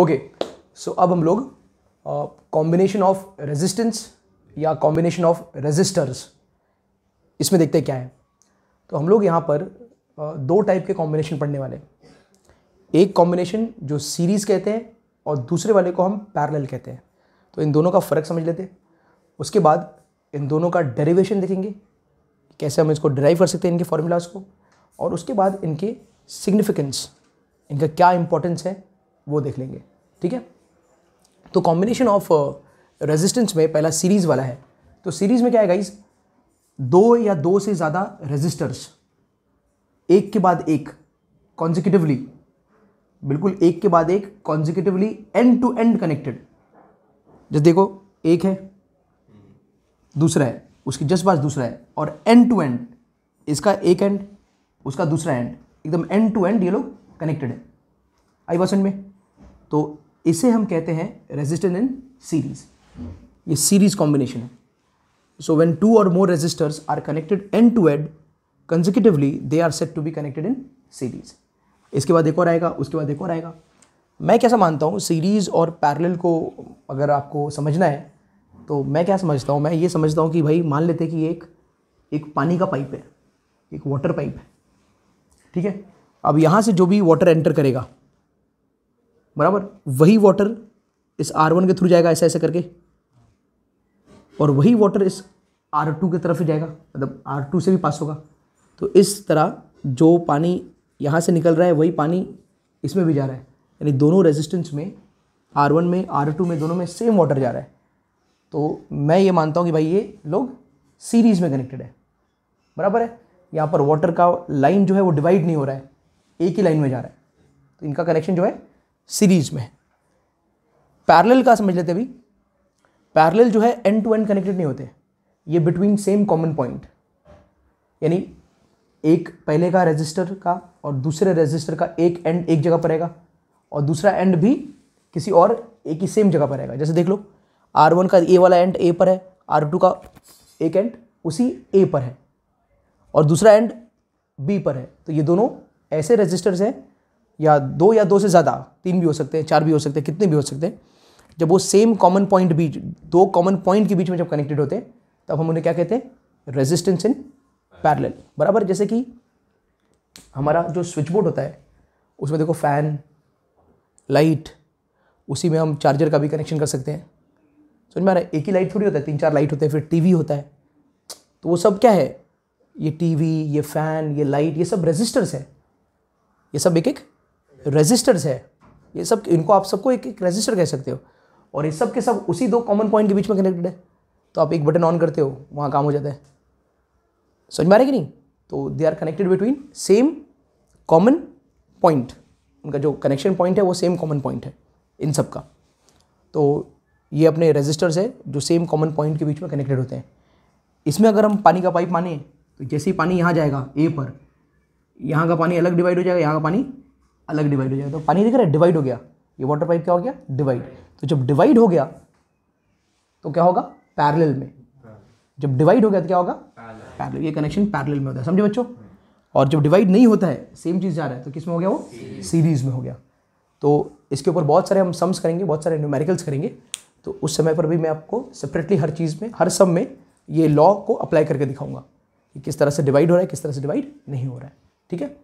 okay so अब हम लोग कॉम्बिनेशन ऑफ रेजिस्टेंस या कॉम्बिनेशन ऑफ रेजिस्टर्स इसमें देखते हैं क्या है तो हम लोग यहाँ पर uh, दो टाइप के कॉम्बिनेशन पढ़ने वाले हैं एक कॉम्बिनेशन जो सीरीज़ कहते हैं और दूसरे वाले को हम पैरेलल कहते हैं तो इन दोनों का फ़र्क समझ लेते हैं उसके बाद इन दोनों का डेरिवेशन देखेंगे कैसे हम इसको ड्राइव कर सकते हैं इनके फार्मूलाज को और उसके बाद इनके सिग्निफिकेंस इनका क्या इंपॉर्टेंस है वो देख लेंगे ठीक है तो कॉम्बिनेशन ऑफ रेजिस्टेंस में पहला सीरीज़ वाला है तो सीरीज़ में क्या है गाइज दो या दो से ज़्यादा रेजिस्टर्स एक के बाद एक कॉन्जिकटिवली बिल्कुल एक के बाद एक consecutively end to end connected जैसे देखो एक है दूसरा है उसकी जस्ट पास दूसरा है और एंड टू एंड इसका एक एंड उसका दूसरा एंड एकदम एंड टू एंड ये लोग कनेक्टेड है आई बसंट में तो इसे हम कहते हैं रेजिस्टेंस इन सीरीज ये सीरीज कॉम्बिनेशन है so when two or more resistors are connected end to end consecutively they are said to be connected in series इसके बाद एक और आएगा उसके बाद एक और आएगा मैं कैसा मानता हूँ सीरीज़ और पैरेलल को अगर आपको समझना है तो मैं क्या समझता हूँ मैं ये समझता हूँ कि भाई मान लेते कि एक एक पानी का पाइप है एक वाटर पाइप है ठीक है अब यहाँ से जो भी वाटर एंटर करेगा बराबर वही वाटर इस आर वन के थ्रू जाएगा ऐसा ऐसा करके और वही वाटर इस आर टू की तरफ ही जाएगा मतलब आर टू से भी पास होगा तो इस तरह जो पानी यहाँ से निकल रहा है वही पानी इसमें भी जा रहा है यानी दोनों रेजिस्टेंस में आर वन में आर टू में दोनों में सेम वाटर जा रहा है तो मैं ये मानता हूँ कि भाई ये लोग सीरीज़ में कनेक्टेड है बराबर है यहाँ पर वाटर का लाइन जो है वो डिवाइड नहीं हो रहा है एक ही लाइन में जा रहा है तो इनका कनेक्शन जो है सीरीज में पैरेलल का समझ लेते अभी पैरेलल जो है एंड टू एंड कनेक्टेड नहीं होते ये बिटवीन सेम कॉमन पॉइंट यानी एक पहले का रजिस्टर का और दूसरे रजिस्टर का एक एंड एक जगह पर रहेगा और दूसरा एंड भी किसी और एक ही सेम जगह पर रहेगा जैसे देख लो आर वन का ए वाला एंड ए पर है आर टू का एक एंड उसी ए पर है और दूसरा एंड बी पर है तो ये दोनों ऐसे रजिस्टर्स हैं या दो या दो से ज़्यादा तीन भी हो सकते हैं चार भी हो सकते हैं कितने भी हो सकते हैं जब वो सेम कॉमन पॉइंट बीच दो कॉमन पॉइंट के बीच में जब कनेक्टेड होते हैं तब हम उन्हें क्या कहते हैं रेजिस्टेंस इन पैरेलल बराबर जैसे कि हमारा जो स्विच बोर्ड होता है उसमें देखो फ़ैन लाइट उसी में हम चार्जर का भी कनेक्शन कर सकते हैं समझ में आ रहा है एक ही लाइट थोड़ी होता है तीन चार लाइट होते हैं फिर टीवी होता है तो वो सब क्या है ये टीवी ये फ़ैन ये लाइट ये सब रेजिस्टर्स हैं ये सब एक एक रजिस्टर्स है ये सब इनको आप सबको एक एक रजिस्टर कह सकते हो और ये सब के सब उसी दो कॉमन पॉइंट के बीच में कनेक्टेड है तो आप एक बटन ऑन करते हो वहाँ काम हो जाता है समझ में आ रहा है कि नहीं तो they are connected between same common point उनका जो कनेक्शन पॉइंट है वो सेम कॉमन पॉइंट है इन सब का तो ये अपने रजिस्टर्स है जो सेम कॉमन पॉइंट के बीच में कनेक्टेड होते हैं इसमें अगर हम पानी का पाइप माने तो जैसे ही पानी यहाँ जाएगा ए पर यहाँ का पानी अलग डिवाइड हो जाएगा यहाँ का पानी अलग डिवाइड हो जाएगा तो पानी दिख रहा है डिवाइड हो गया ये वाटर पाइप क्या हो गया डिवाइड तो जब डिवाइड हो गया तो क्या होगा पैरेलल में जब डिवाइड हो गया तो क्या होगा पैरेलल ये कनेक्शन पैरेलल में होता है समझे बच्चों और जब डिवाइड नहीं होता है सेम चीज़ जा रहा है तो किस में हो गया वो सीरीज़ में हो गया तो इसके ऊपर बहुत सारे हम सम्स करेंगे बहुत सारे न्यूमेरिकल्स करेंगे तो उस समय पर भी मैं आपको सेपरेटली हर चीज़ में हर सम में ये लॉ को अप्लाई करके दिखाऊंगा कि किस तरह से डिवाइड हो रहा है किस तरह से डिवाइड नहीं हो रहा है ठीक है